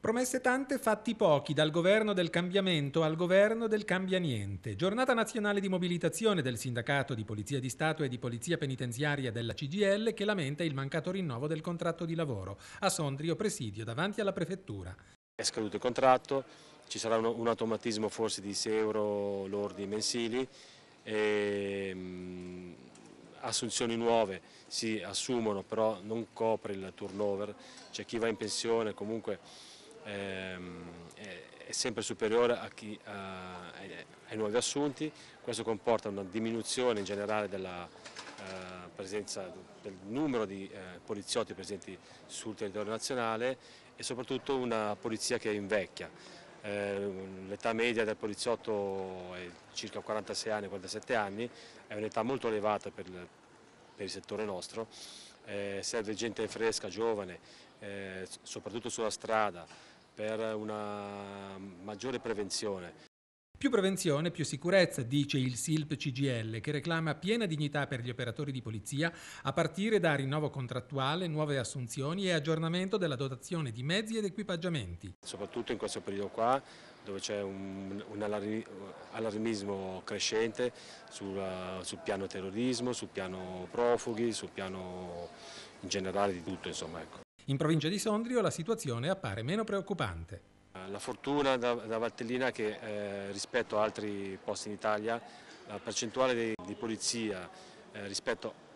Promesse tante, fatti pochi, dal governo del cambiamento al governo del niente. Giornata nazionale di mobilitazione del sindacato di Polizia di Stato e di Polizia Penitenziaria della CGL che lamenta il mancato rinnovo del contratto di lavoro. A Sondrio presidio davanti alla prefettura. È scaduto il contratto, ci sarà un, un automatismo forse di 6 euro lordi mensili, e, ehm, mh, assunzioni nuove si assumono però non copre il turnover, c'è cioè chi va in pensione comunque Ehm, è sempre superiore a chi, a, ai nuovi assunti, questo comporta una diminuzione in generale della eh, presenza, del numero di eh, poliziotti presenti sul territorio nazionale e soprattutto una polizia che invecchia. Eh, l'età media del poliziotto è circa 46 anni, 47 anni, è un'età molto elevata per, per il settore nostro, serve gente fresca, giovane, eh, soprattutto sulla strada, per una maggiore prevenzione. Più prevenzione, più sicurezza, dice il SILP CGL, che reclama piena dignità per gli operatori di polizia a partire da rinnovo contrattuale, nuove assunzioni e aggiornamento della dotazione di mezzi ed equipaggiamenti. Soprattutto in questo periodo qua, dove c'è un, un, allarmismo crescente sul, sul, piano terrorismo, sul piano profughi, sul piano in generale di tutto. Insomma, ecco. In provincia di Sondrio la situazione appare meno preoccupante. La fortuna da, da Valtellina che eh, rispetto a altri posti in Italia la percentuale di, di polizia eh, rispetto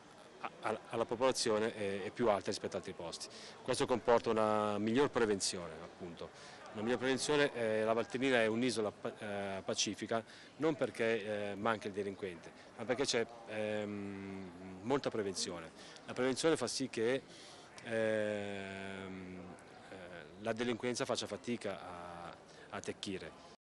alla popolazione è, più alta rispetto ad altri posti. Questo comporta una miglior prevenzione appunto. Una miglior prevenzione, eh, la Valtellina è un'isola eh, pacifica non perché eh, manca il delinquente, ma perché c'è ehm, molta prevenzione. La prevenzione fa sì che ehm, eh, la delinquenza faccia fatica a, a attecchire.